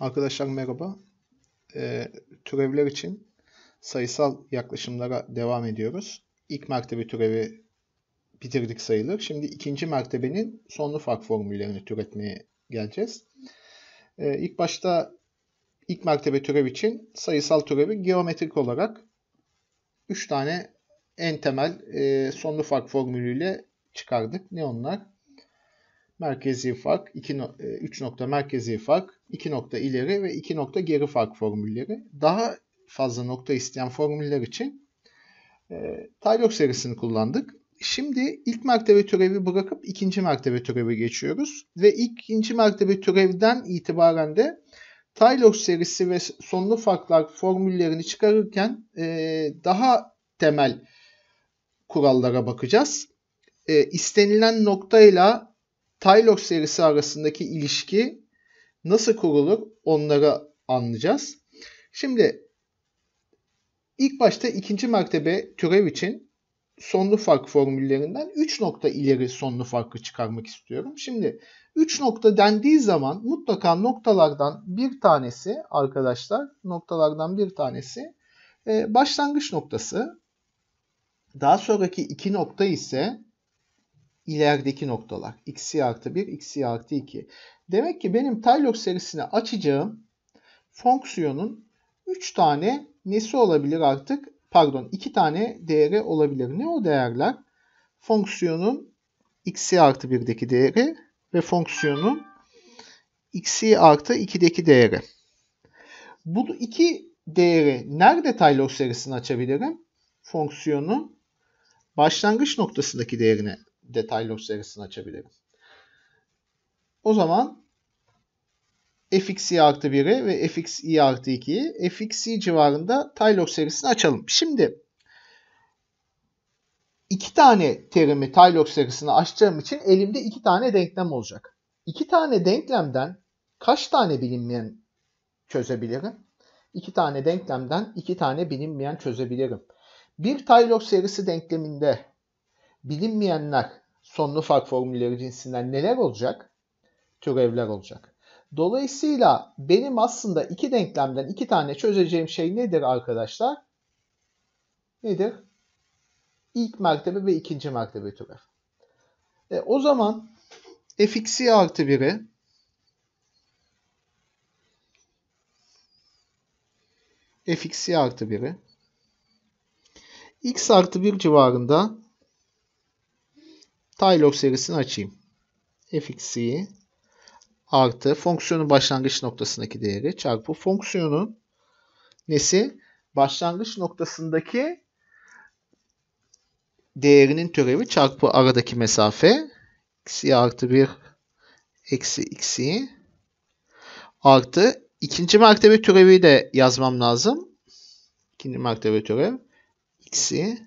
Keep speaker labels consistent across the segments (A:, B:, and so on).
A: Arkadaşlar merhaba. E, türevler için sayısal yaklaşımlara devam ediyoruz. İlk mertebe türevi bitirdik sayılır. Şimdi ikinci mertebenin sonlu fark formüllerini türetmeye geleceğiz. E, ilk başta ilk mertebe türev için sayısal türevi geometrik olarak 3 tane en temel e, sonlu fark formülüyle çıkardık. Ne onlar? merkezi fark, 3 e, nokta merkezi fark, 2 nokta ileri ve 2 nokta geri fark formülleri. Daha fazla nokta isteyen formüller için e, Taylor serisini kullandık. Şimdi ilk mertebe türevi bırakıp ikinci mertebe türevi geçiyoruz. Ve ikinci mertebe türevden itibaren de Taylor serisi ve sonlu farklar formüllerini çıkarırken e, daha temel kurallara bakacağız. E, istenilen noktayla Tylox serisi arasındaki ilişki nasıl kurulur onları anlayacağız. Şimdi ilk başta ikinci mertebe türev için sonlu fark formüllerinden 3 nokta ileri sonlu farkı çıkarmak istiyorum. Şimdi 3 nokta dendiği zaman mutlaka noktalardan bir tanesi arkadaşlar noktalardan bir tanesi e, başlangıç noktası. Daha sonraki iki nokta ise ilerideki noktalar. x'i artı 1, x'i artı 2. Demek ki benim Taylor serisini açacağım fonksiyonun 3 tane nesi olabilir artık? Pardon 2 tane değeri olabilir. Ne o değerler? Fonksiyonun x'i artı 1'deki değeri ve fonksiyonun x'i artı 2'deki değeri. Bu iki değeri nerede Taylor serisini açabilirim? Fonksiyonun başlangıç noktasındaki değerine detaylı log serisini açabilirim. O zaman fx'i artı 1'i ve fx'i artı 2'yi fx'i civarında Taylor serisini açalım. Şimdi iki tane terimi Taylor serisini açacağım için elimde iki tane denklem olacak. İki tane denklemden kaç tane bilinmeyen çözebilirim? İki tane denklemden iki tane bilinmeyen çözebilirim. Bir Taylor serisi denkleminde bilinmeyenler sonlu fark formülleri cinsinden neler olacak? Türevler olacak. Dolayısıyla benim aslında iki denklemden iki tane çözeceğim şey nedir arkadaşlar? Nedir? İlk mertebe ve ikinci mertebe türev. E, o zaman fx'i artı 1'i fx'i artı 1'i x artı 1 civarında Tilog serisini açayım. fx'i artı fonksiyonun başlangıç noktasındaki değeri çarpı fonksiyonun nesi? Başlangıç noktasındaki değerinin türevi çarpı aradaki mesafe x'i artı 1 eksi x'i artı ikinci mertebe türevi de yazmam lazım. İkinci mertebe türev x'i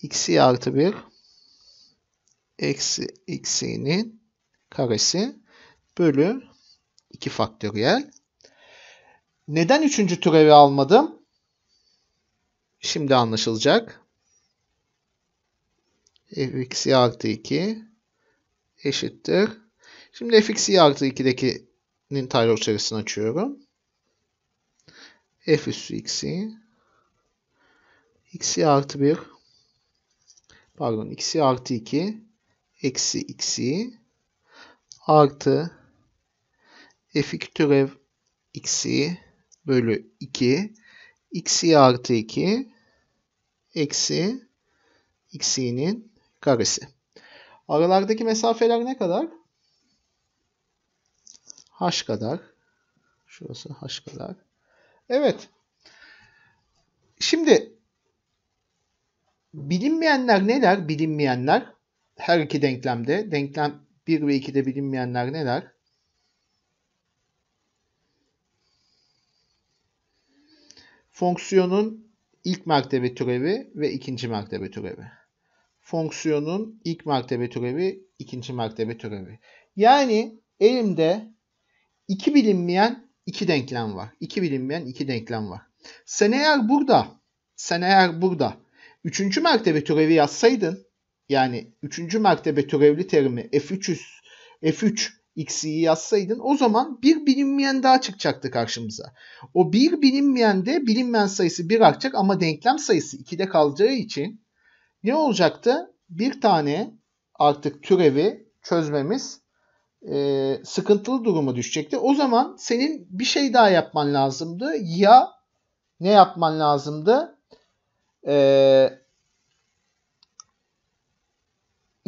A: x'i artı 1 eksi x'inin karesi bölü 2 faktöriyel. Neden üçüncü türevi almadım? Şimdi anlaşılacak. fx'i artı 2 eşittir. Şimdi fx'i artı 2'dekinin Taylor içerisini açıyorum. f üssü x'i x'i artı 1 pardon x'i artı 2 eksi x'i artı f2 türev x'i bölü 2 x'i artı 2 eksi x'i'nin karesi. Aralardaki mesafeler ne kadar? h kadar. Şurası h kadar. Evet. Şimdi bilinmeyenler neler? Bilinmeyenler her iki denklemde denklem 1 ve 2'de bilinmeyenler neler? Fonksiyonun ilk mertebe türevi ve ikinci mertebe türevi. Fonksiyonun ilk mertebe türevi, ikinci mertebe türevi. Yani elimde iki bilinmeyen iki denklem var. İki bilinmeyen iki denklem var. Sen eğer burada, sen eğer burada üçüncü mertebe türevi yazsaydın yani 3. mertebe türevli terimi F300 F3 x'i yazsaydın o zaman bir bilinmeyen daha çıkacaktı karşımıza. O bir bilinmeyen de bilinmeyen sayısı 1 artacak ama denklem sayısı 2'de kalacağı için ne olacaktı? Bir tane artık türevi çözmemiz e, sıkıntılı duruma düşecekti. O zaman senin bir şey daha yapman lazımdı. Ya ne yapman lazımdı? Eee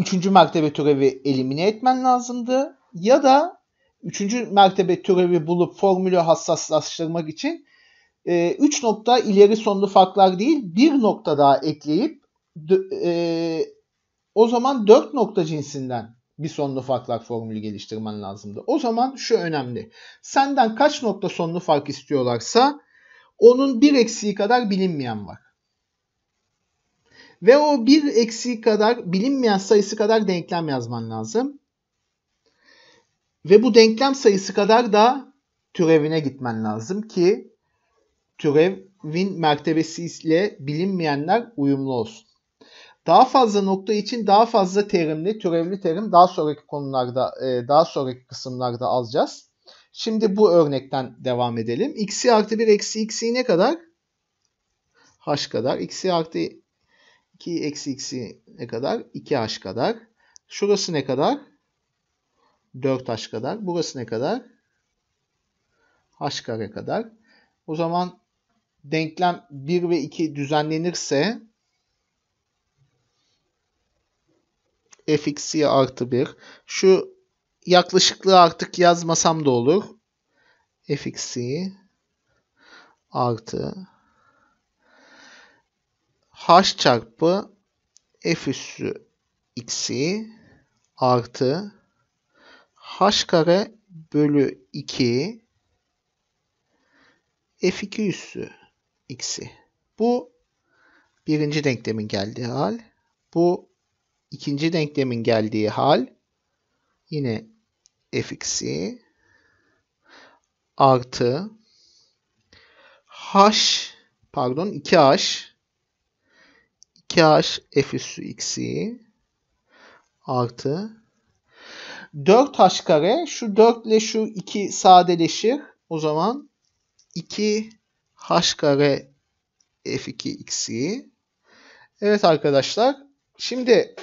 A: üçüncü mertebe türevi elimine etmen lazımdı. Ya da üçüncü mertebe türevi bulup formülü hassaslaştırmak için 3 e, nokta ileri sonlu farklar değil bir nokta daha ekleyip e, o zaman 4 nokta cinsinden bir sonlu farklar formülü geliştirmen lazımdı. O zaman şu önemli. Senden kaç nokta sonlu fark istiyorlarsa onun bir eksiği kadar bilinmeyen var. Ve o bir eksiği kadar bilinmeyen sayısı kadar denklem yazman lazım. Ve bu denklem sayısı kadar da türevine gitmen lazım ki türevin mertebesiyle bilinmeyenler uyumlu olsun. Daha fazla nokta için daha fazla terimli, türevli terim daha sonraki konularda, e, daha sonraki kısımlarda alacağız. Şimdi bu örnekten devam edelim. x'i artı 1 eksi x'i ne kadar? h kadar. x'i artı 2 eksi x'i ne kadar? 2h kadar. Şurası ne kadar? 4h kadar. Burası ne kadar? h kare kadar. O zaman denklem 1 ve 2 düzenlenirse fx'i artı 1. Şu yaklaşıklığı artık yazmasam da olur. fx'i artı h çarpı f üssü x'i artı h kare bölü 2 f2 üssü x'i. Bu birinci denklemin geldiği hal. Bu ikinci denklemin geldiği hal yine fx'i artı h pardon 2h 2H F üssü x'i artı 4H kare şu 4 ile şu 2 sadeleşir. O zaman 2H kare F2 x'i Evet arkadaşlar. Şimdi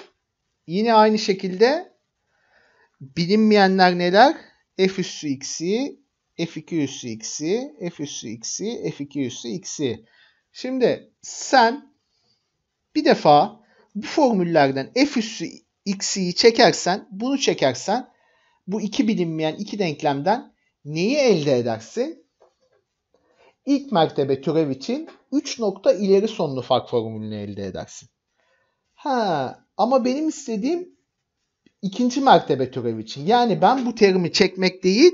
A: yine aynı şekilde bilinmeyenler neler? F üssü x'i, F2 üssü x'i, F üssü x'i, F2 üssü x'i. Şimdi sen bir defa bu formüllerden f üssü x'i çekersen, bunu çekersen bu iki bilinmeyen iki denklemden neyi elde edersin? İlk mertebe türev için 3 nokta ileri sonlu fark formülünü elde edersin. Ha, ama benim istediğim ikinci mertebe türev için. Yani ben bu terimi çekmek değil,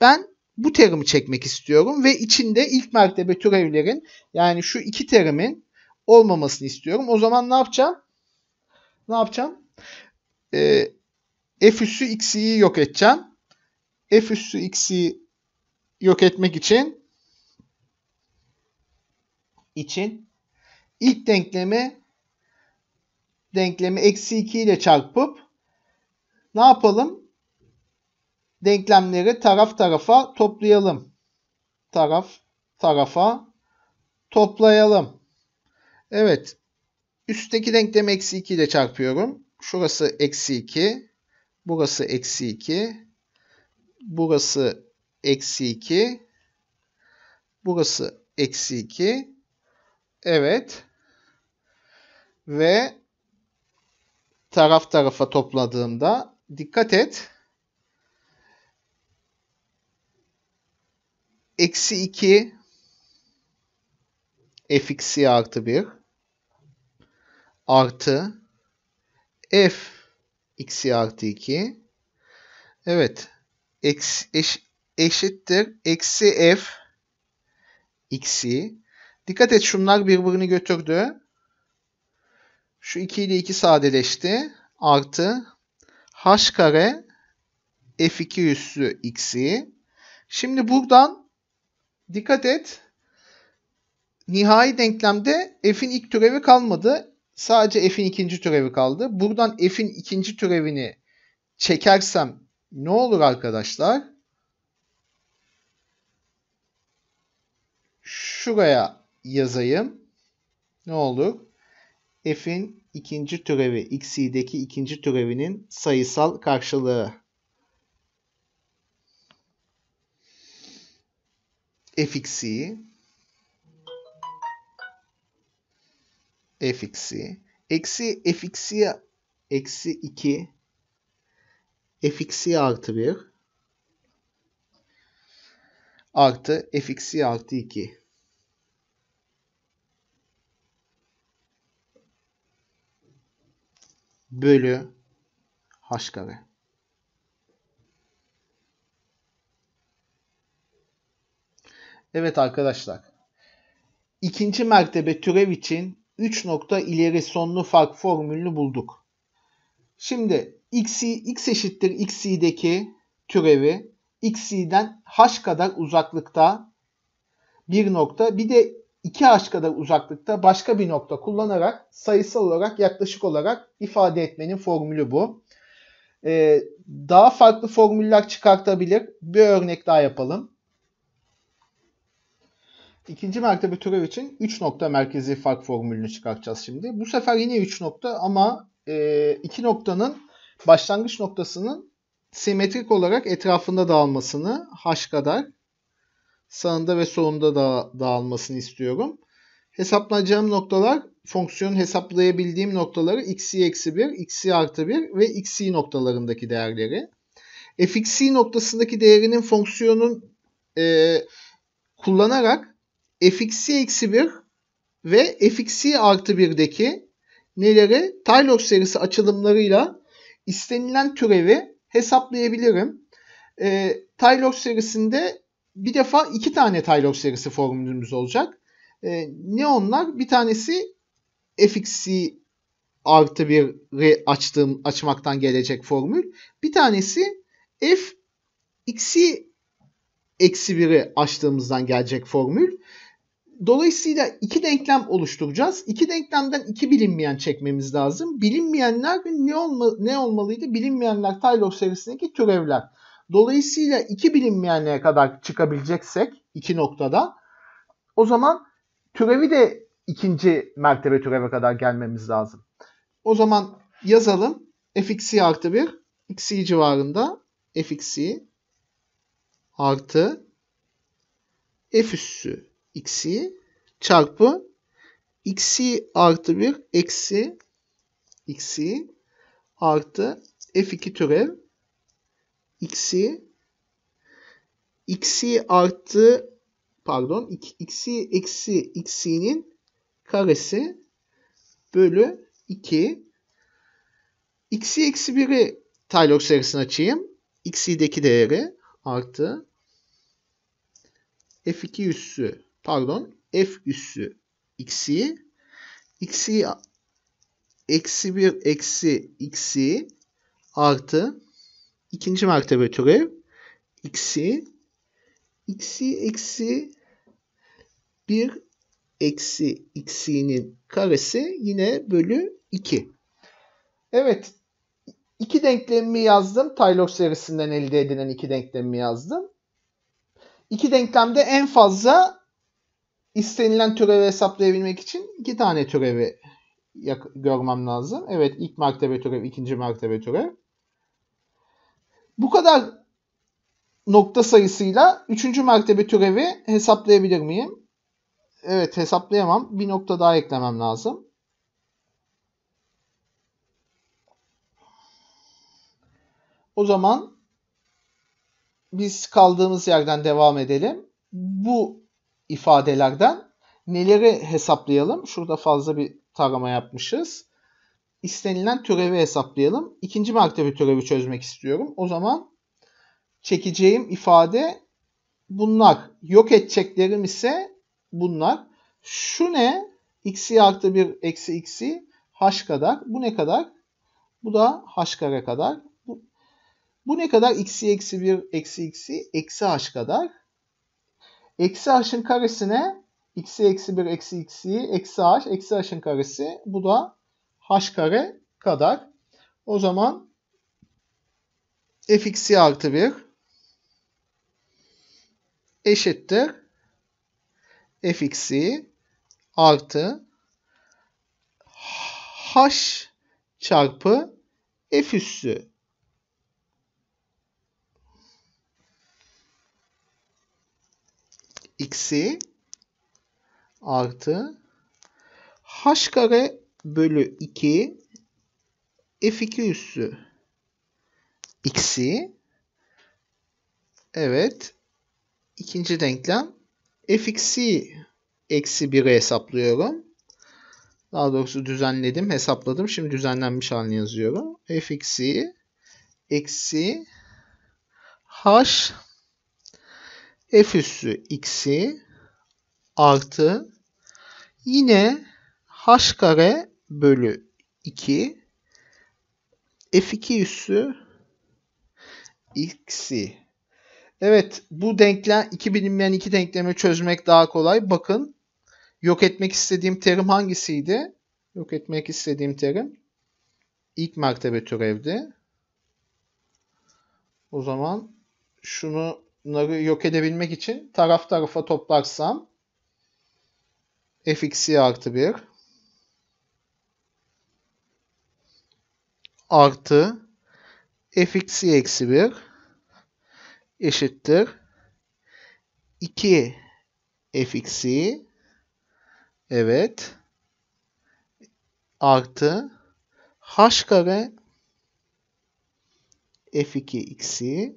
A: ben bu terimi çekmek istiyorum ve içinde ilk mertebe türevlerin yani şu iki terimin olmamasını istiyorum. O zaman ne yapacağım? Ne yapacağım? Ee, f üssü x'i yok edeceğim. f üssü x'i yok etmek için için ilk denklemi denklemi eksi 2 ile çarpıp ne yapalım? Denklemleri taraf tarafa toplayalım. Taraf tarafa toplayalım. Evet. Üstteki denklemi eksi 2 ile çarpıyorum. Şurası eksi 2. Burası eksi 2. Burası eksi 2. Burası eksi 2. Evet. Ve taraf tarafa topladığımda dikkat et. Eksi 2 fx'i artı 1 artı f x'i artı 2 evet ex, eş, eşittir eksi f x'i dikkat et şunlar birbirini götürdü şu 2 ile 2 sadeleşti artı h kare f2 üssü x'i şimdi buradan dikkat et nihai denklemde f'in ilk türevi kalmadı Sadece f'in ikinci türevi kaldı. Buradan f'in ikinci türevini çekersem ne olur arkadaşlar? Şuraya yazayım. Ne olur? f'in ikinci türevi x'deki ikinci türevinin sayısal karşılığı. fx'i fx'i. Eksi fx'i eksi 2 fx'i artı 1 artı fx'i artı 2 bölü h kare. Evet arkadaşlar. İkinci mertebe türev için 3 nokta ileri sonlu fark formülünü bulduk. Şimdi x'i, x eşittir xi'deki türevi xi'den h kadar uzaklıkta bir nokta bir de 2h kadar uzaklıkta başka bir nokta kullanarak sayısal olarak yaklaşık olarak ifade etmenin formülü bu. Ee, daha farklı formüller çıkartabilir. Bir örnek daha yapalım. İkinci mertebe türev için 3 nokta merkezi fark formülünü çıkartacağız şimdi. Bu sefer yine 3 nokta ama 2 e, noktanın başlangıç noktasının simetrik olarak etrafında dağılmasını h kadar sağında ve solunda da dağılmasını istiyorum. Hesaplayacağım noktalar fonksiyonun hesaplayabildiğim noktaları x'i eksi 1, x'i artı 1 ve x'i noktalarındaki değerleri. fx'i noktasındaki değerinin fonksiyonun e, kullanarak fx'i eksi 1 ve fx'i artı 1'deki neleri? Taylor serisi açılımlarıyla istenilen türevi hesaplayabilirim. E, ee, Taylor serisinde bir defa iki tane Taylor serisi formülümüz olacak. E, ne onlar? Bir tanesi fx'i artı 1'i açtığım, açmaktan gelecek formül. Bir tanesi f x'i eksi 1'i açtığımızdan gelecek formül. Dolayısıyla iki denklem oluşturacağız. İki denklemden iki bilinmeyen çekmemiz lazım. Bilinmeyenler ne, olma, ne olmalıydı? Bilinmeyenler Taylor serisindeki türevler. Dolayısıyla iki bilinmeyenliğe kadar çıkabileceksek iki noktada o zaman türevi de ikinci mertebe türeve kadar gelmemiz lazım. O zaman yazalım fx'i artı 1 x'i civarında fx'i artı f üssü x'i çarpı x'i artı 1 eksi x'i artı f2 türev x'i x'i artı pardon x'i eksi x'i'nin karesi bölü 2 x'i eksi 1'i Taylor serisini açayım. x'i'deki değeri artı f2 üssü pardon f üssü x'i x'i eksi 1 eksi x'i artı ikinci mertebe türev x'i x'i eksi 1 eksi x'inin karesi yine bölü 2. Evet. iki denklemimi yazdım. Taylor serisinden elde edilen iki denklemi yazdım. İki denklemde en fazla istenilen türevi hesaplayabilmek için iki tane türevi görmem lazım. Evet ilk mertebe türev, ikinci mertebe türev. Bu kadar nokta sayısıyla üçüncü mertebe türevi hesaplayabilir miyim? Evet hesaplayamam. Bir nokta daha eklemem lazım. O zaman biz kaldığımız yerden devam edelim. Bu ifadelerden neleri hesaplayalım? Şurada fazla bir tarama yapmışız. İstenilen türevi hesaplayalım. İkinci mertebe türevi çözmek istiyorum. O zaman çekeceğim ifade bunlar. Yok edeceklerim ise bunlar. Şu ne? x'i artı 1 eksi x'i h kadar. Bu ne kadar? Bu da h kare kadar. Bu, bu ne kadar? x'i eksi 1 eksi x'i eksi h kadar. Eksi h'ın karesine x'i eksi 1 eksi x'i eksi h eksi h'ın karesi. Bu da h kare kadar. O zaman fx'i artı 1 eşittir fx'i artı h çarpı f üssü x'i artı h kare bölü 2 f2 üssü x'i evet ikinci denklem fx'i eksi 1'i hesaplıyorum. Daha doğrusu düzenledim, hesapladım. Şimdi düzenlenmiş halini yazıyorum. fx'i eksi h f üssü x'i artı yine h kare bölü 2 f2 üssü x'i. Evet bu denklem iki bilinmeyen iki denklemi çözmek daha kolay. Bakın yok etmek istediğim terim hangisiydi? Yok etmek istediğim terim ilk mertebe türevdi. O zaman şunu bunları yok edebilmek için taraf tarafa toplarsam fx'i artı 1 artı fx'i eksi 1 eşittir 2 fx'i evet artı h kare f2x'i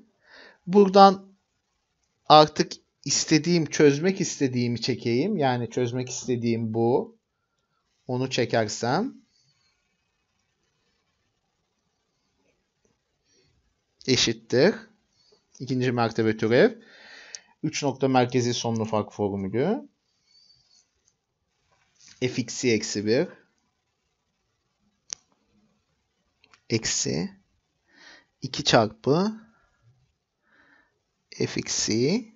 A: buradan artık istediğim, çözmek istediğimi çekeyim. Yani çözmek istediğim bu. Onu çekersem eşittir. İkinci mertebe türev. 3 nokta merkezi sonlu fark formülü. fx'i eksi 1 eksi 2 çarpı fx'i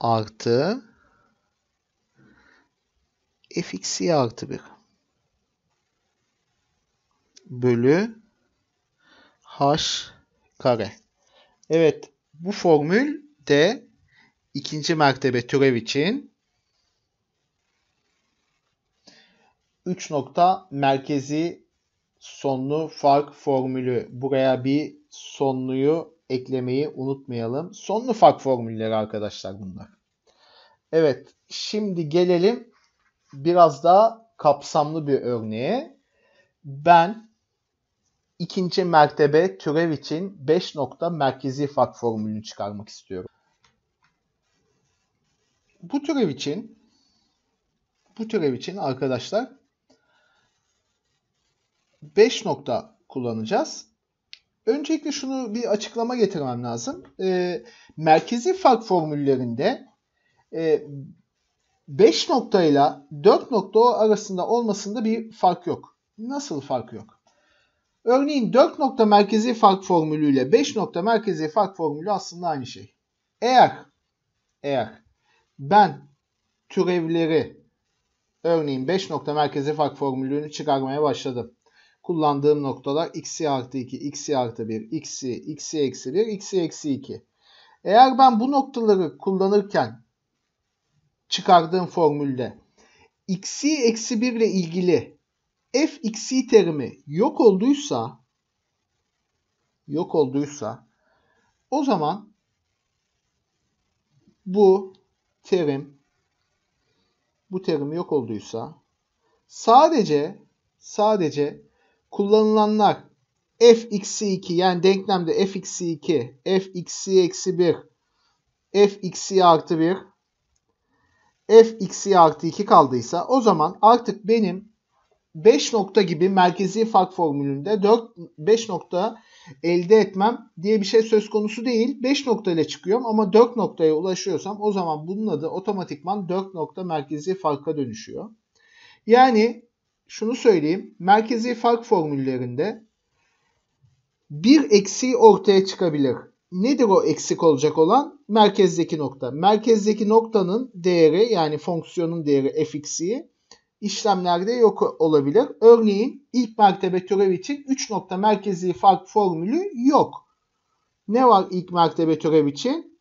A: artı fx'i artı 1 bölü h kare. Evet bu formül de ikinci mertebe türev için 3 nokta merkezi sonlu fark formülü. Buraya bir sonluyu eklemeyi unutmayalım. Son ufak formülleri arkadaşlar bunlar. Evet şimdi gelelim biraz daha kapsamlı bir örneğe. Ben ikinci mertebe türev için 5 nokta merkezi fark formülünü çıkarmak istiyorum. Bu türev için bu türev için arkadaşlar 5 nokta kullanacağız öncelikle şunu bir açıklama getirmem lazım. E, merkezi fark formüllerinde e, 5 noktayla 4 nokta arasında olmasında bir fark yok. Nasıl fark yok? Örneğin 4 nokta merkezi fark formülü ile 5 nokta merkezi fark formülü aslında aynı şey. Eğer eğer ben türevleri örneğin 5 nokta merkezi fark formülünü çıkarmaya başladım kullandığım noktalar x'i artı 2, x'i artı 1, x'i, x'i eksi 1, x'i eksi 2. Eğer ben bu noktaları kullanırken çıkardığım formülde x'i eksi 1 ile ilgili f x'i terimi yok olduysa yok olduysa o zaman bu terim bu terim yok olduysa sadece sadece kullanılanlar f x'i 2 yani denklemde f x'i 2, f x'i eksi 1, f x'i artı 1, f x'i artı 2 kaldıysa o zaman artık benim 5 nokta gibi merkezi fark formülünde 4 5 nokta elde etmem diye bir şey söz konusu değil. 5 nokta ile çıkıyorum ama 4 noktaya ulaşıyorsam o zaman bunun adı otomatikman 4 nokta merkezi farka dönüşüyor. Yani şunu söyleyeyim. Merkezi fark formüllerinde bir eksiği ortaya çıkabilir. Nedir o eksik olacak olan? Merkezdeki nokta. Merkezdeki noktanın değeri yani fonksiyonun değeri fx'i işlemlerde yok olabilir. Örneğin ilk mertebe türev için 3 nokta merkezi fark formülü yok. Ne var ilk mertebe türev için?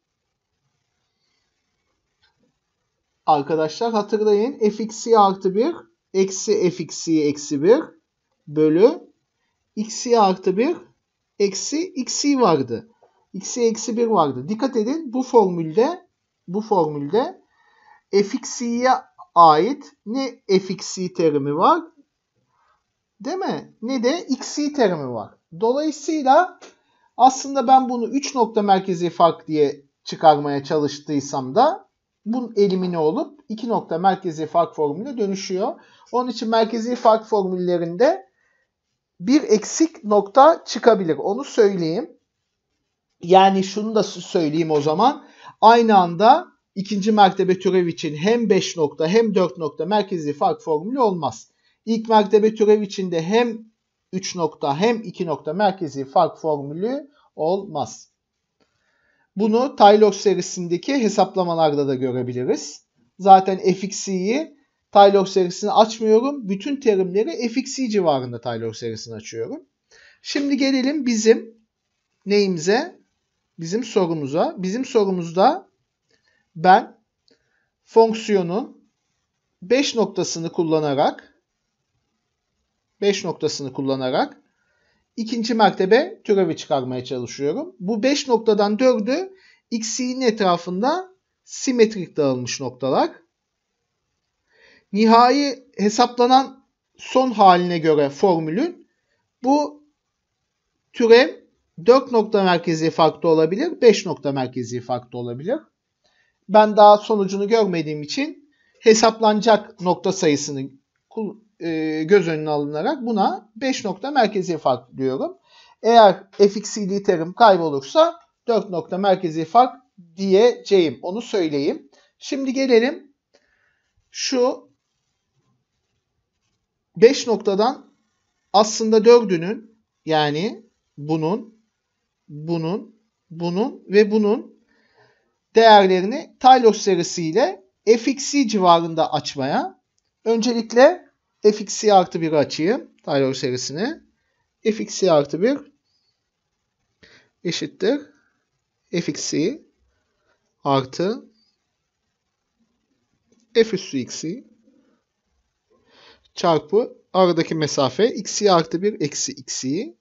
A: Arkadaşlar hatırlayın fx'i artı 1 eksi fx'i eksi 1 bölü x'i artı 1 eksi x'i vardı. x'i eksi 1 vardı. Dikkat edin bu formülde bu formülde fxi'ye ait ne fx'i terimi var değil mi? Ne de x'i terimi var. Dolayısıyla aslında ben bunu 3 nokta merkezi fark diye çıkarmaya çalıştıysam da bunun elimine olup iki nokta merkezi fark formülüne dönüşüyor. Onun için merkezi fark formüllerinde bir eksik nokta çıkabilir. Onu söyleyeyim. Yani şunu da söyleyeyim o zaman. Aynı anda ikinci mertebe türev için hem 5 nokta hem 4 nokta merkezi fark formülü olmaz. İlk mertebe türev içinde hem 3 nokta hem 2 nokta merkezi fark formülü olmaz. Bunu Taylor serisindeki hesaplamalarda da görebiliriz zaten fxc'yi Tylog serisini açmıyorum. Bütün terimleri fxc civarında Tylog serisini açıyorum. Şimdi gelelim bizim neyimize? Bizim sorumuza. Bizim sorumuzda ben fonksiyonun 5 noktasını kullanarak 5 noktasını kullanarak ikinci mertebe türevi çıkarmaya çalışıyorum. Bu 5 noktadan 4'ü x'in etrafında simetrik dağılmış noktalar. Nihai hesaplanan son haline göre formülün bu türev 4 nokta merkezi farklı olabilir, 5 nokta merkezi farklı olabilir. Ben daha sonucunu görmediğim için hesaplanacak nokta sayısını e, göz önüne alınarak buna 5 nokta merkezi fark diyorum. Eğer fx'li terim kaybolursa 4 nokta merkezi fark diyeceğim. Onu söyleyeyim. Şimdi gelelim şu 5 noktadan aslında 4'ünün yani bunun, bunun, bunun ve bunun değerlerini Taylor serisiyle fx'i civarında açmaya. Öncelikle fx'i artı 1'i açayım. Taylor serisini. fx'i artı 1 eşittir. fx'i artı f üssü x'i çarpı aradaki mesafe x'i artı 1 eksi x'i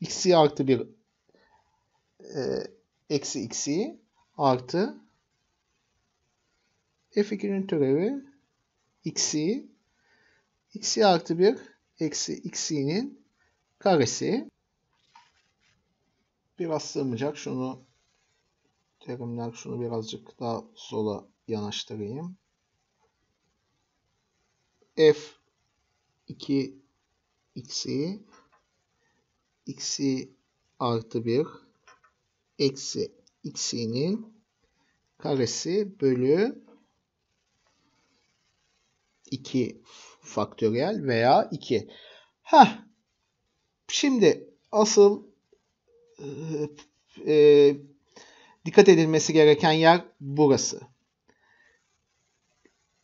A: x'i artı 1 e, eksi x'i artı f2'nin türevi x'i x'i artı 1 eksi x'i'nin karesi biraz sığmayacak şunu terimler şunu birazcık daha sola yanaştırayım. F 2 x'i x'i artı 1 eksi x'inin karesi bölü 2 faktöriyel veya 2. Ha. Şimdi asıl e, e Dikkat edilmesi gereken yer burası.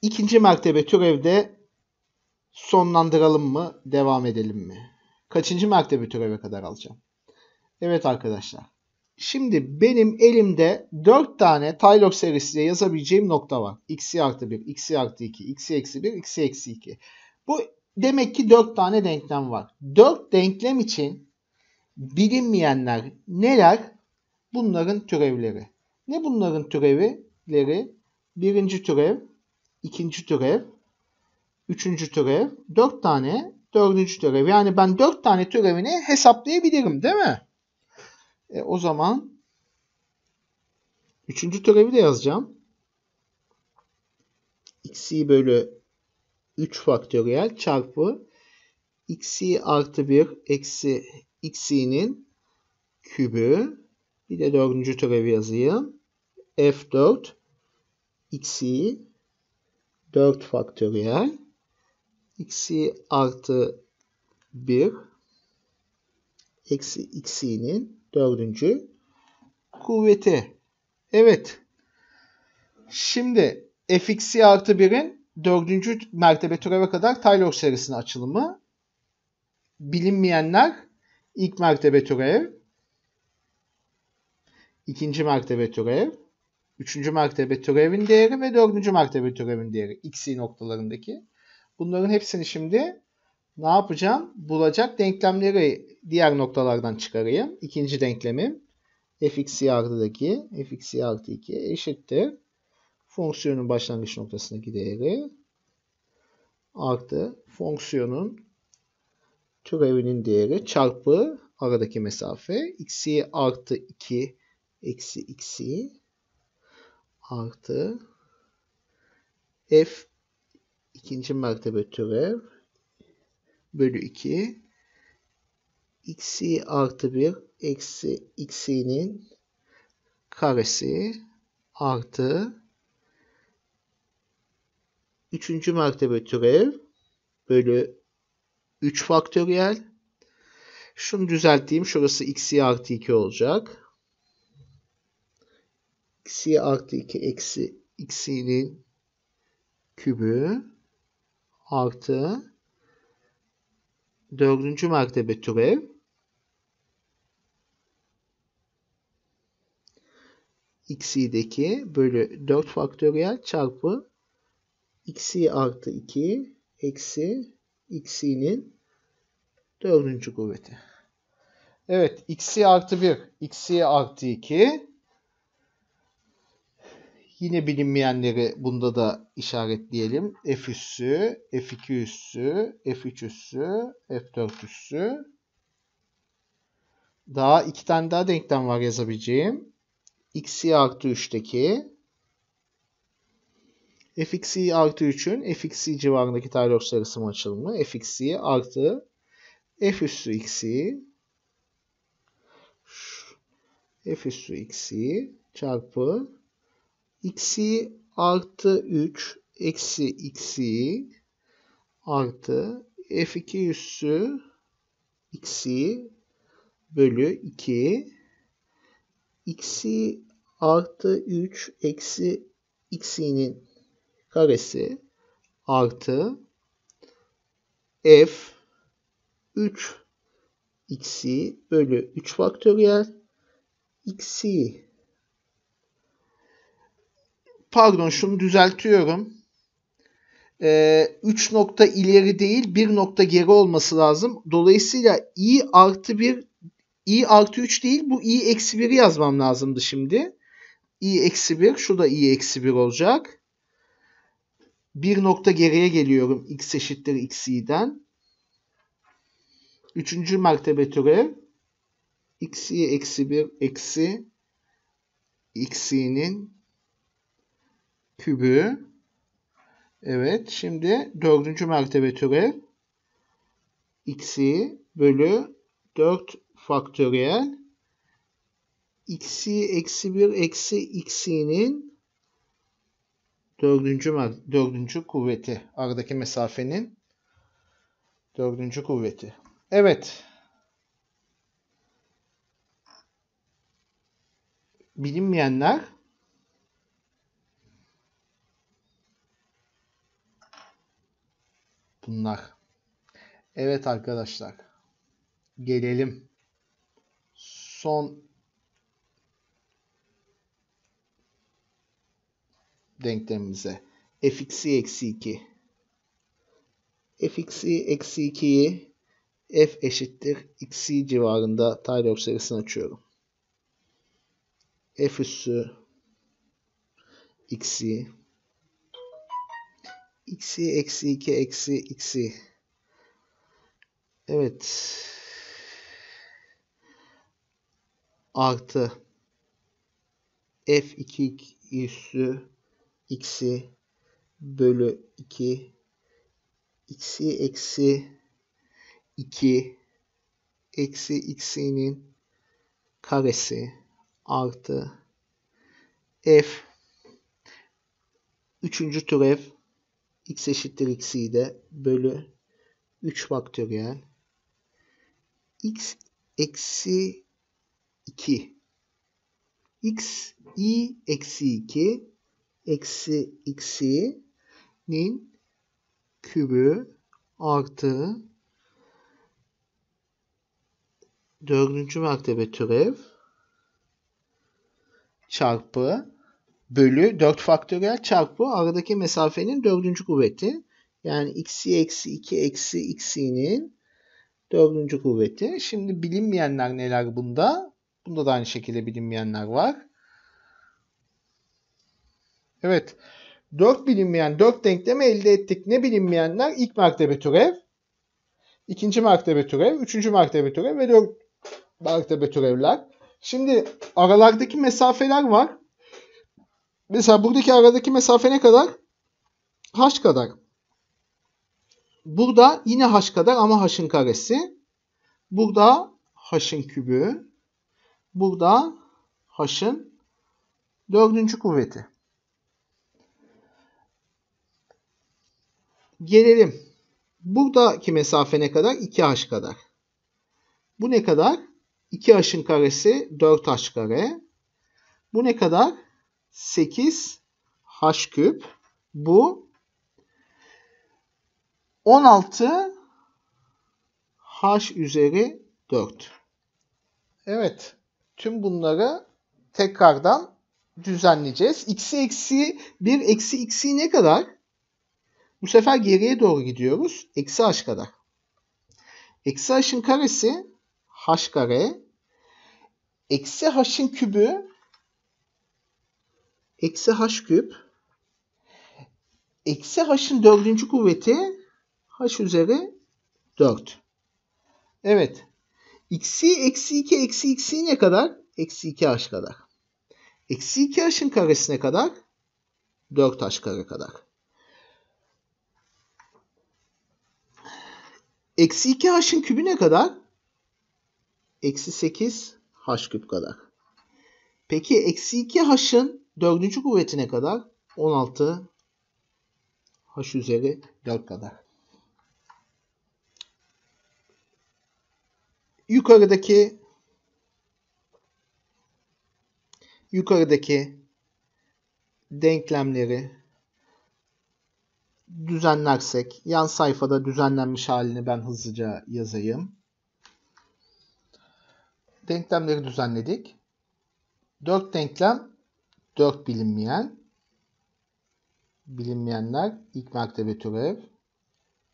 A: İkinci mertebe türevde sonlandıralım mı, devam edelim mi? Kaçıncı mertebe türeve kadar alacağım? Evet arkadaşlar. Şimdi benim elimde 4 tane Taylor serisiyle yazabileceğim nokta var. x'i artı 1, x'i artı 2, x'i eksi 1, x'i eksi 2. Bu demek ki 4 tane denklem var. 4 denklem için bilinmeyenler neler? bunların türevleri. Ne bunların türevleri? Birinci türev, ikinci türev, üçüncü türev, dört tane dördüncü türev. Yani ben dört tane türevini hesaplayabilirim değil mi? E, o zaman üçüncü türevi de yazacağım. x'i bölü 3 faktöriyel çarpı x'i artı 1 eksi x'i'nin kübü bir de dördüncü türev yazayım. F4 x'i 4 faktöriyel x'i artı 1 eksi x'i'nin dördüncü kuvveti. Evet. Şimdi fx'i artı 1'in dördüncü mertebe türeve kadar Taylor serisinin açılımı. Bilinmeyenler ilk mertebe türev. İkinci mertebe türev. Üçüncü mertebe türevin değeri ve dördüncü mertebe türevin değeri. X'i noktalarındaki. Bunların hepsini şimdi ne yapacağım? Bulacak denklemleri diğer noktalardan çıkarayım. İkinci denklemim fx'i artıdaki fx'i artı 2 eşittir. Fonksiyonun başlangıç noktasındaki değeri artı fonksiyonun türevinin değeri çarpı aradaki mesafe x'i artı 2 eksi x'i artı f ikinci mertebe türev bölü 2 x'i artı 1 eksi x'i'nin karesi artı üçüncü mertebe türev bölü 3 faktöriyel şunu düzelteyim şurası x'i artı 2 olacak eksi artı 2 eksi x'inin kübü artı dördüncü mertebe türev x'i'deki bölü 4 faktöriyel çarpı x'i artı 2 eksi x'i'nin dördüncü kuvveti. Evet x'i artı 1 x'i artı 2 Yine bilinmeyenleri bunda da işaretleyelim. F üssü, F2 üssü, F3 üssü, F4 üssü. Daha iki tane daha denklem var yazabileceğim. x'i artı 3'teki fx'i artı 3'ün fx'i civarındaki Taylor serisi açılımı fx'i artı f üssü x'i f üssü x'i çarpı x'i artı 3 eksi x'i artı f2 üssü x'i bölü 2 x'i artı 3 eksi x'i'nin karesi artı f 3 x'i bölü 3 faktöriyel x'i pardon şunu düzeltiyorum. Ee, 3 nokta ileri değil 1 nokta geri olması lazım. Dolayısıyla i artı 1 i artı 3 değil bu i eksi 1'i yazmam lazımdı şimdi. i eksi 1 şu da i eksi 1 olacak. 1 nokta geriye geliyorum x eşittir x i'den. Üçüncü mertebe türev x i eksi 1 eksi x i'nin kübü. Evet şimdi dördüncü mertebe türev x'i bölü 4 faktöriyel x'i eksi 1 eksi x'i'nin dördüncü, dördüncü kuvveti. Aradaki mesafenin dördüncü kuvveti. Evet. Bilinmeyenler bunlar. Evet arkadaşlar. Gelelim son denklemimize. fx'i eksi 2. fx'i eksi 2'yi f eşittir x'i civarında Taylor serisini açıyorum. f üssü x'i x'i eksi 2 eksi x'i. Evet. Artı f2 üssü x'i bölü 2 x'i eksi 2 eksi x'inin karesi artı f üçüncü türev x eşittir x i de bölü 3 faktöriyel x eksi 2 x i eksi 2 eksi x'i'nin kübü artı dördüncü mertebe türev çarpı bölü 4 faktöriyel çarpı aradaki mesafenin dördüncü kuvveti. Yani x'i eksi 2 eksi x'i'nin dördüncü kuvveti. Şimdi bilinmeyenler neler bunda? Bunda da aynı şekilde bilinmeyenler var. Evet. 4 bilinmeyen 4 denklemi elde ettik. Ne bilinmeyenler? İlk mertebe türev, ikinci mertebe türev, üçüncü mertebe türev ve dört mertebe türevler. Şimdi aralardaki mesafeler var. Mesela buradaki aradaki mesafe ne kadar? H kadar. Burada yine H kadar ama H'ın karesi. Burada H'ın kübü. Burada H'ın dördüncü kuvveti. Gelelim. Buradaki mesafe ne kadar? 2H kadar. Bu ne kadar? 2H'ın karesi 4H kare. Bu ne kadar? 8 h küp. Bu 16 h üzeri 4. Evet. Tüm bunları tekrardan düzenleyeceğiz. X'i eksi 1 eksi x'i ne kadar? Bu sefer geriye doğru gidiyoruz. Eksi h kadar. Eksi h'ın karesi h kare. Eksi h'ın kübü Eksi h küp. Eksi h'ın dördüncü kuvveti h üzeri 4. Evet. x'i eksi 2 eksi x'i ne kadar? Eksi 2 h kadar. Eksi 2 h'ın karesine kadar? 4 h kare kadar. Eksi 2 h'ın kübü ne kadar? Eksi 8 h küp kadar. Peki eksi 2 h'ın 4. kuvvetine kadar 16 h üzeri 4 kadar. Yukarıdaki yukarıdaki denklemleri düzenlersek yan sayfada düzenlenmiş halini ben hızlıca yazayım. Denklemleri düzenledik. 4 denklem 4 bilinmeyen. Bilinmeyenler ilk mertebe türev,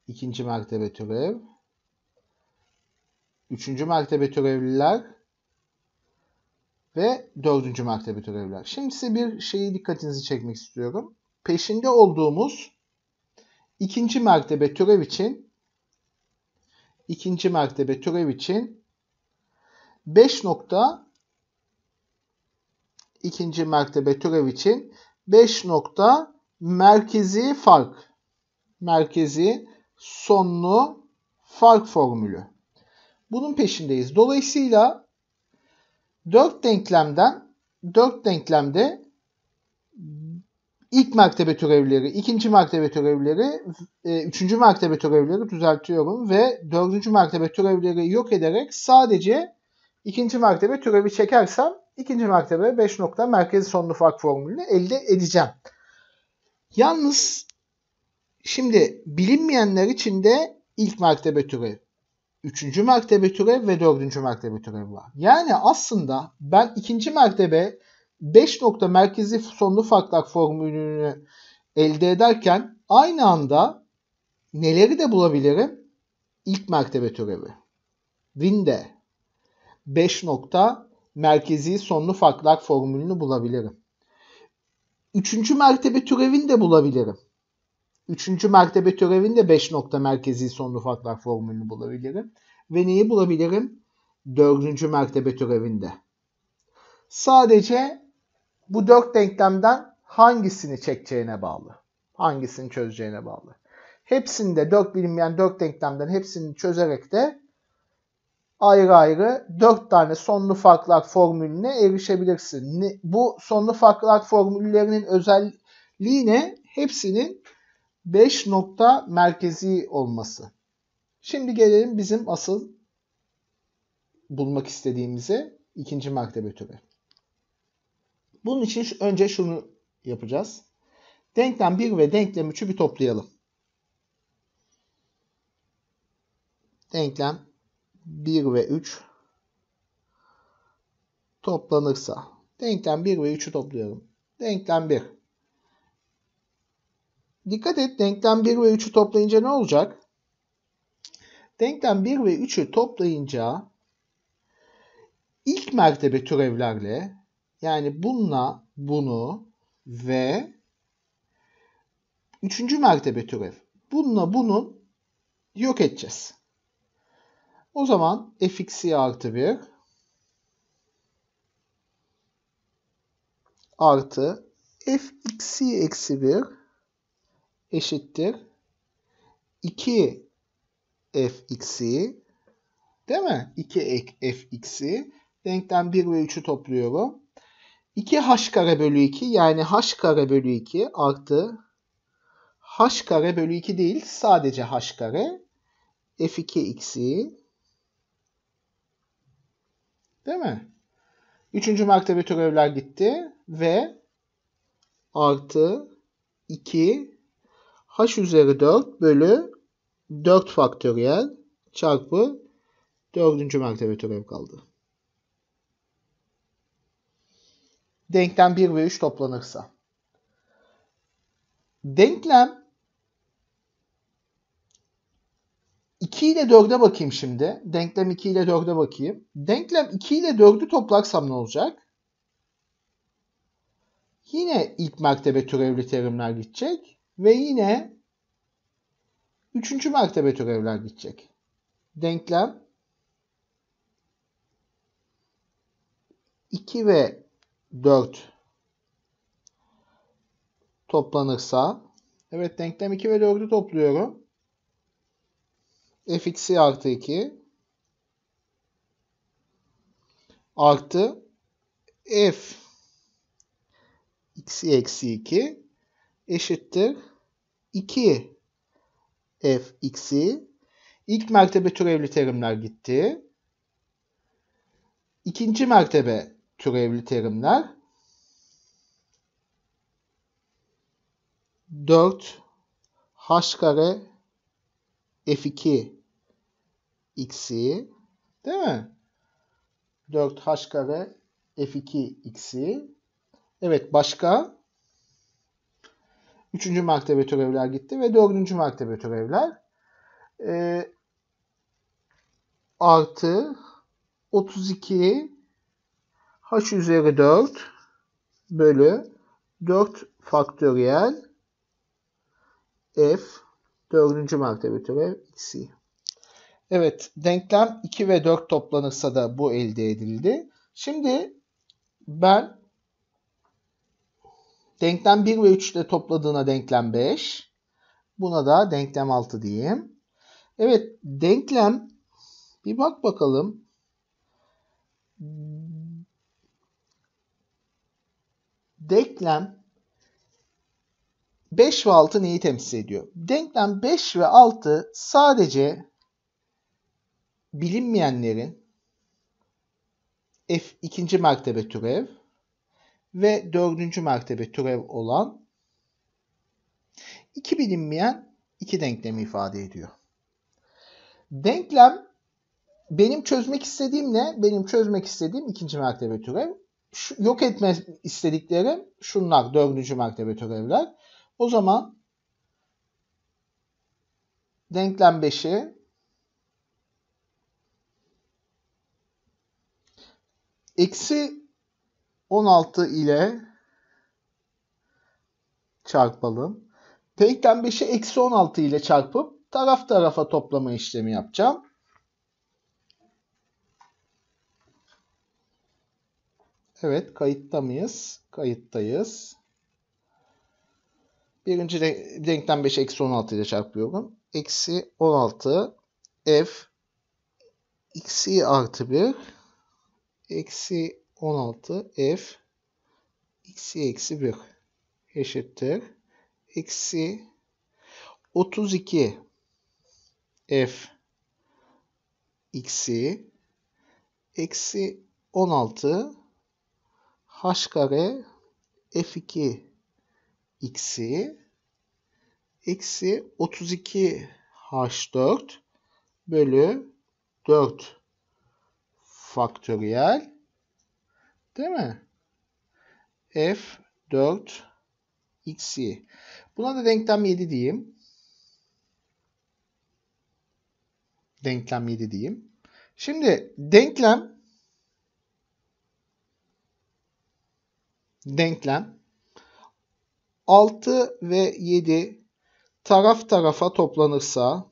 A: ikinci mertebe türev, üçüncü mertebe türevliler ve dördüncü mertebe türevliler. Şimdi size bir şeyi dikkatinizi çekmek istiyorum. Peşinde olduğumuz ikinci mertebe türev için ikinci mertebe türev için 5 nokta ikinci mertebe türev için 5 nokta merkezi fark. Merkezi sonlu fark formülü. Bunun peşindeyiz. Dolayısıyla 4 denklemden 4 denklemde ilk mertebe türevleri, ikinci mertebe türevleri, e, üçüncü mertebe türevleri düzeltiyorum ve dördüncü mertebe türevleri yok ederek sadece ikinci mertebe türevi çekersem ikinci mertebe 5 nokta merkezi sonlu fark formülünü elde edeceğim. Yalnız şimdi bilinmeyenler için de ilk mertebe türevi, üçüncü mertebe türevi ve dördüncü mertebe türevi var. Yani aslında ben ikinci mertebe 5 nokta merkezi sonlu farklar formülünü elde ederken aynı anda neleri de bulabilirim? İlk mertebe türevi. Winde 5 nokta merkezi sonlu farklar formülünü bulabilirim. Üçüncü mertebe türevini de bulabilirim. Üçüncü mertebe türevinde 5 nokta merkezi sonlu farklar formülünü bulabilirim. Ve neyi bulabilirim? Dördüncü mertebe türevinde. Sadece bu dört denklemden hangisini çekeceğine bağlı. Hangisini çözeceğine bağlı. Hepsinde dört bilinmeyen dört denklemden hepsini çözerek de ayrı ayrı 4 tane sonlu farklı formülüne erişebilirsin. Ne, bu sonlu farklı formüllerinin özelliği ne? Hepsinin 5 nokta merkezi olması. Şimdi gelelim bizim asıl bulmak istediğimize ikinci mertebe türü. Bunun için önce şunu yapacağız. Denklem 1 ve denklem 3'ü bir toplayalım. Denklem 1 ve 3 toplanırsa. Denklem 1 ve 3'ü topluyorum. Denklem 1. Dikkat et denklem 1 ve 3'ü toplayınca ne olacak? Denklem 1 ve 3'ü toplayınca ilk mertebe türevlerle yani bununla bunu ve üçüncü mertebe türev. Bununla bunu yok edeceğiz. O zaman fx'i artı 1 artı fx'i eksi 1 eşittir 2 fx'i değil mi? 2 ek fx'i denkten 1 ve 3'ü topluyorum. 2 h kare bölü 2 yani h kare bölü 2 artı h kare bölü 2 değil sadece h kare f2 x'i Değil mi? Üçüncü mertebe türevler gitti ve artı 2 h üzeri 4 bölü 4 faktöriyel çarpı dördüncü mertebe türev kaldı. Denklem 1 ve 3 toplanırsa. Denklem 2 ile 4'e bakayım şimdi. Denklem 2 ile 4'e bakayım. Denklem 2 ile 4'ü toplarsam ne olacak? Yine ilk mertebe türevli terimler gidecek. Ve yine 3. mertebe türevler gidecek. Denklem 2 ve 4 toplanırsa Evet denklem 2 ve 4'ü topluyorum fx'i artı 2 artı f x'i eksi 2 eşittir 2 f x'i ilk mertebe türevli terimler gitti. İkinci mertebe türevli terimler 4 h kare f2 x'i değil mi? 4h kare f2 x'i. Evet başka? Üçüncü mertebe türevler gitti ve dördüncü mertebe türevler. Ee, artı 32 h üzeri 4 bölü 4 faktöriyel f dördüncü mertebe türev x'i. Evet denklem 2 ve 4 toplanırsa da bu elde edildi. Şimdi ben denklem 1 ve 3 ile topladığına denklem 5. Buna da denklem 6 diyeyim. Evet denklem bir bak bakalım. Denklem 5 ve 6 neyi temsil ediyor? Denklem 5 ve 6 sadece bilinmeyenlerin F ikinci mertebe türev ve dördüncü mertebe türev olan iki bilinmeyen iki denklemi ifade ediyor. Denklem benim çözmek istediğim ne? Benim çözmek istediğim ikinci mertebe türev. Şu, yok etme istediklerim şunlar. Dördüncü mertebe türevler. O zaman denklem 5'i eksi 16 ile çarpalım. Pekten 5'i eksi 16 ile çarpıp taraf tarafa toplama işlemi yapacağım. Evet kayıtta mıyız? Kayıttayız. Birinci denklem 5 eksi 16 ile çarpıyorum. Eksi 16 f x'i artı 1 eksi 16 f x eksi 1 eşittir. Eksi 32 f x'i eksi 16 h kare f2 x'i eksi 32 h4 bölü 4 faktöriyel değil mi? F4 x'i. Buna da denklem 7 diyeyim. Denklem 7 diyeyim. Şimdi denklem denklem 6 ve 7 taraf tarafa toplanırsa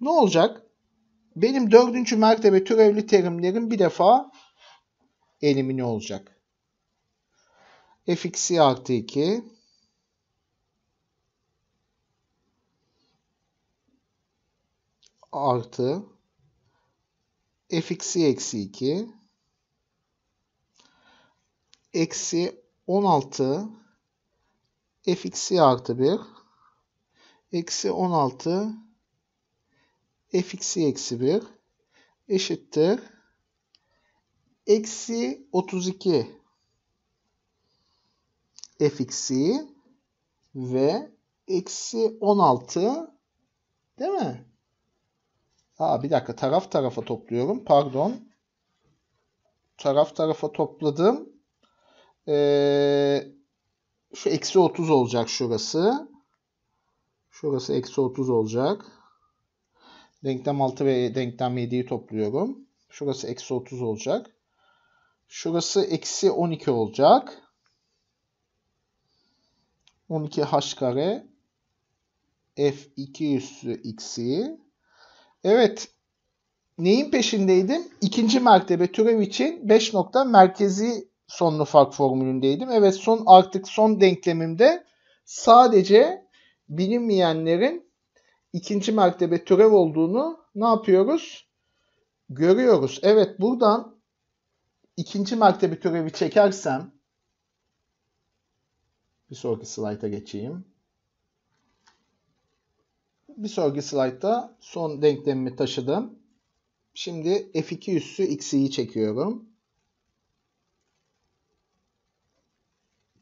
A: ne olacak? Benim dördüncü mertebe türevli terimlerim bir defa elimine olacak. fx'i artı 2 artı fx'i eksi 2 eksi 16 fx'i artı 1 eksi 16 fx'i eksi 1 eşittir. Eksi 32 fx'i ve eksi 16 değil mi? Aa, bir dakika taraf tarafa topluyorum. Pardon. Taraf tarafa topladım. Ee, şu eksi 30 olacak şurası. Şurası eksi 30 olacak. Denklem 6 ve denklem 7'yi topluyorum. Şurası eksi 30 olacak. Şurası eksi 12 olacak. 12 h kare f2 üssü x'i. Evet. Neyin peşindeydim? İkinci mertebe türev için 5 nokta merkezi sonlu fark formülündeydim. Evet son artık son denklemimde sadece bilinmeyenlerin ikinci mertebe türev olduğunu ne yapıyoruz? Görüyoruz. Evet buradan ikinci mertebe türevi çekersem bir sonraki slayta geçeyim. Bir sonraki slaytta son denklemimi taşıdım. Şimdi f2 üssü x'i çekiyorum.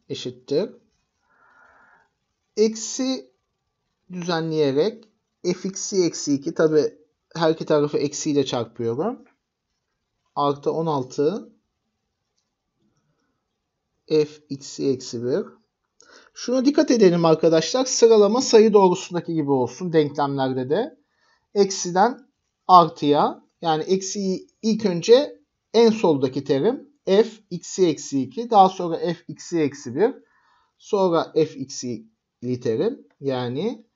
A: Eşittir. Eksi düzenleyerek fx'i eksi 2 tabi her iki tarafı eksiyle çarpıyorum. Artı 16 fx'i eksi 1. Şuna dikkat edelim arkadaşlar. Sıralama sayı doğrusundaki gibi olsun denklemlerde de. Eksiden artıya yani eksi ilk önce en soldaki terim f x'i eksi 2 daha sonra f x'i eksi 1 sonra f x'i terim yani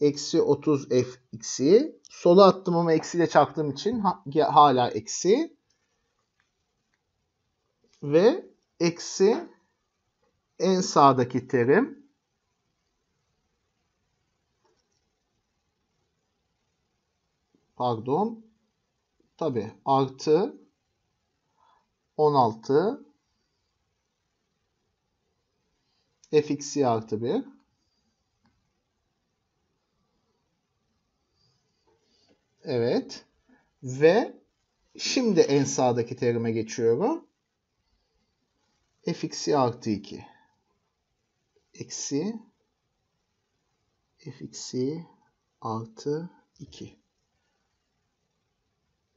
A: eksi 30 f x'i. Sola attım ama eksiyle çaktığım için hala eksi. Ve eksi en sağdaki terim pardon tabi artı 16 fx'i artı 1 Evet. Ve şimdi en sağdaki terime geçiyorum. fx'i artı 2. Eksi fx'i artı 2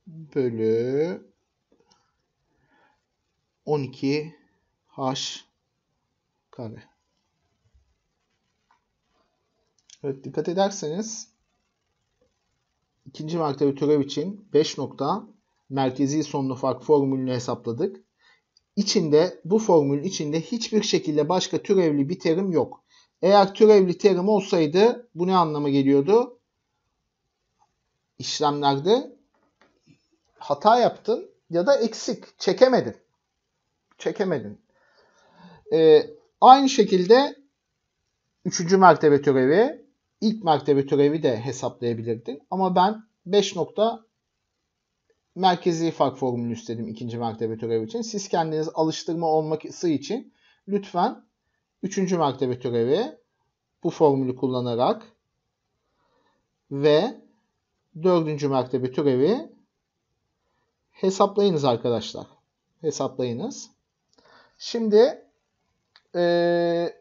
A: bölü 12 h kare. Evet dikkat ederseniz ikinci mertebe türev için 5 nokta merkezi sonlu fark formülünü hesapladık. İçinde bu formülün içinde hiçbir şekilde başka türevli bir terim yok. Eğer türevli terim olsaydı bu ne anlama geliyordu? İşlemlerde hata yaptın ya da eksik çekemedin. Çekemedin. Ee, aynı şekilde üçüncü mertebe türevi ilk mertebe türevi de hesaplayabilirdin. Ama ben 5 nokta merkezi fark formülünü istedim ikinci mertebe türevi için. Siz kendiniz alıştırma olması için lütfen 3. mertebe türevi bu formülü kullanarak ve 4. mertebe türevi hesaplayınız arkadaşlar. Hesaplayınız. Şimdi ee,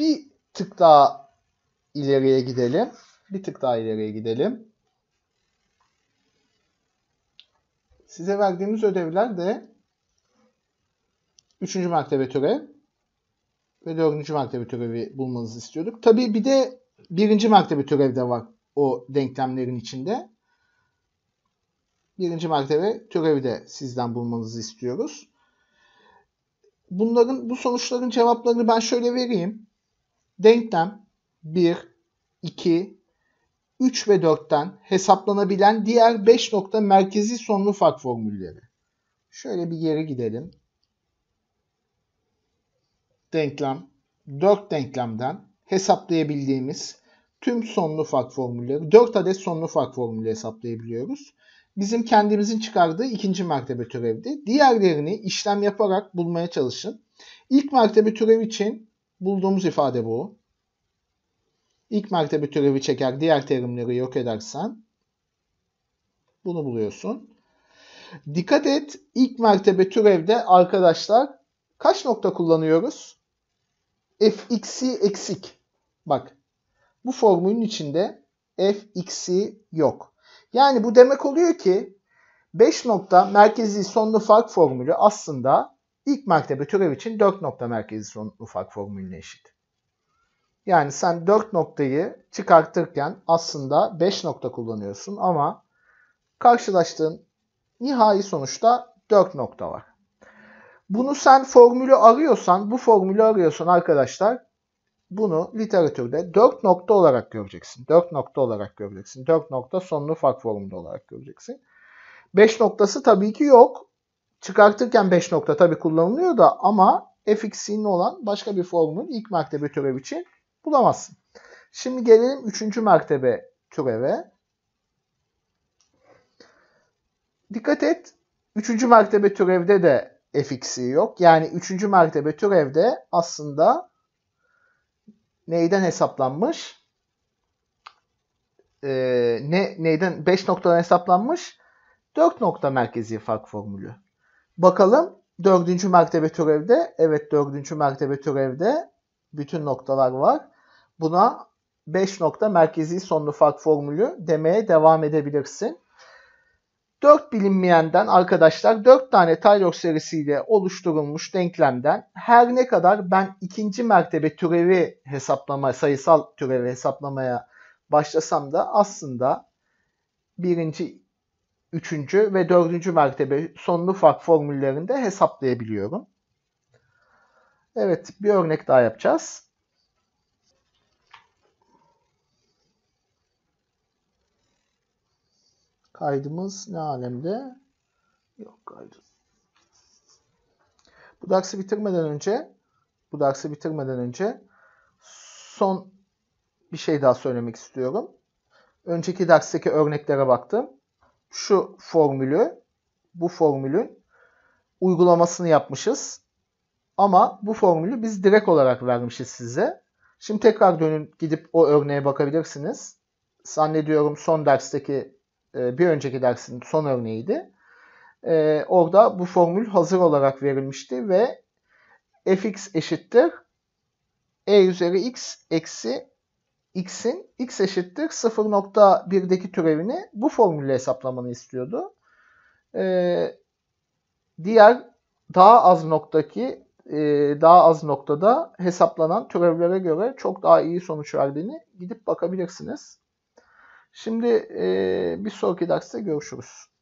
A: Bir tık daha ileriye gidelim. Bir tık daha ileriye gidelim. Size verdiğimiz ödevler de 3. mertebe türev ve 4. mertebe türevi bulmanızı istiyorduk. Tabii bir de 1. mertebe türev de var o denklemlerin içinde. 1. mertebe türevi de sizden bulmanızı istiyoruz. Bunların bu sonuçların cevaplarını ben şöyle vereyim. Denklem 1, 2, 3 ve 4'ten hesaplanabilen diğer 5 nokta merkezi sonlu fark formülleri. Şöyle bir geri gidelim. Denklem 4 denklemden hesaplayabildiğimiz tüm sonlu fark formülleri 4 adet sonlu fark formülü hesaplayabiliyoruz. Bizim kendimizin çıkardığı ikinci mertebe türevdi. Diğerlerini işlem yaparak bulmaya çalışın. İlk mertebe türev için Bulduğumuz ifade bu. İlk mertebe türevi çeker diğer terimleri yok edersen bunu buluyorsun. Dikkat et ilk mertebe türevde arkadaşlar kaç nokta kullanıyoruz? fx'i eksik. Bak bu formülün içinde fx'i yok. Yani bu demek oluyor ki 5 nokta merkezi sonlu fark formülü aslında İlk mertebe türev için 4 nokta merkezi son ufak formülüne eşit. Yani sen 4 noktayı çıkartırken aslında 5 nokta kullanıyorsun ama karşılaştığın nihai sonuçta 4 nokta var. Bunu sen formülü arıyorsan, bu formülü arıyorsan arkadaşlar bunu literatürde 4 nokta olarak göreceksin. 4 nokta olarak göreceksin. 4 nokta sonlu fark formülü olarak göreceksin. 5 noktası tabii ki yok. Çıkartırken 5 nokta tabii kullanılıyor da ama fx'in olan başka bir formülün ilk mertebe türev için bulamazsın. Şimdi gelelim 3. mertebe türeve. Dikkat et. 3. mertebe türevde de fx'i yok. Yani 3. mertebe türevde aslında neyden hesaplanmış? Ee, ne, neyden 5 noktadan hesaplanmış? 4 nokta merkezi fark formülü. Bakalım dördüncü mertebe türevde. Evet dördüncü mertebe türevde bütün noktalar var. Buna 5 nokta merkezi sonlu fark formülü demeye devam edebilirsin. 4 bilinmeyenden arkadaşlar 4 tane Taylor serisiyle oluşturulmuş denklemden her ne kadar ben ikinci mertebe türevi hesaplama, sayısal türevi hesaplamaya başlasam da aslında birinci üçüncü ve dördüncü mertebe sonlu fark formüllerinde hesaplayabiliyorum. Evet bir örnek daha yapacağız. Kaydımız ne alemde? Yok kaydı. Bu dersi bitirmeden önce bu dersi bitirmeden önce son bir şey daha söylemek istiyorum. Önceki dersteki örneklere baktım şu formülü bu formülün uygulamasını yapmışız. Ama bu formülü biz direkt olarak vermişiz size. Şimdi tekrar dönün gidip o örneğe bakabilirsiniz. Zannediyorum son dersteki e, bir önceki dersin son örneğiydi. E, orada bu formül hazır olarak verilmişti ve fx eşittir e üzeri x eksi x'in x eşittir 0.1'deki türevini bu formülle hesaplamanı istiyordu. Ee, diğer daha az noktaki e, daha az noktada hesaplanan türevlere göre çok daha iyi sonuç verdiğini gidip bakabilirsiniz. Şimdi e, bir sonraki derste görüşürüz.